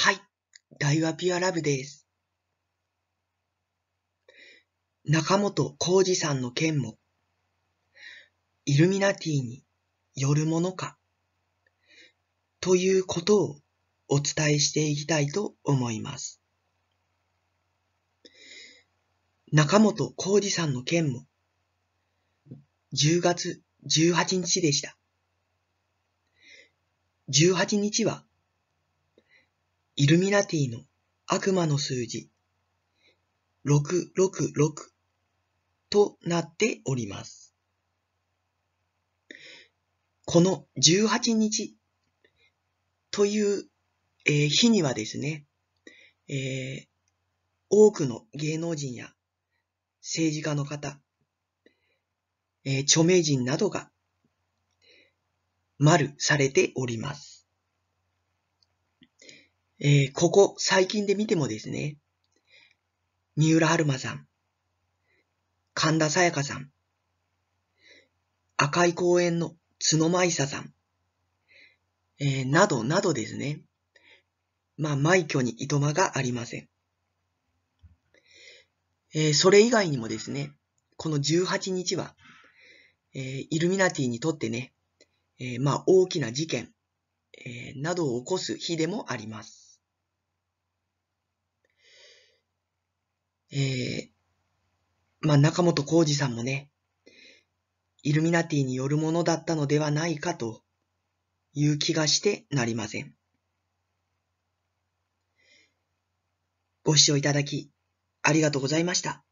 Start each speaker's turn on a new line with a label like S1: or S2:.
S1: はい、大和ピュアラブです。中本浩二さんの件も、イルミナティによるものか、ということをお伝えしていきたいと思います。中本浩二さんの件も、10月18日でした。18日はイルミナティの悪魔の数字666となっております。この18日という、えー、日にはですね、えー、多くの芸能人や政治家の方、えー、著名人などが丸されております。えー、ここ最近で見てもですね、三浦春馬さん、神田沙也加さん、赤い公園の角舞佐さん、えー、などなどですね。まあ、埋挙にいとまがありません。えー、それ以外にもですね、この18日は、えー、イルミナティにとってね、えまあ、大きな事件、えなどを起こす日でもあります。えー、まあ、中本浩二さんもね、イルミナティによるものだったのではないかという気がしてなりません。ご視聴いただき、ありがとうございました。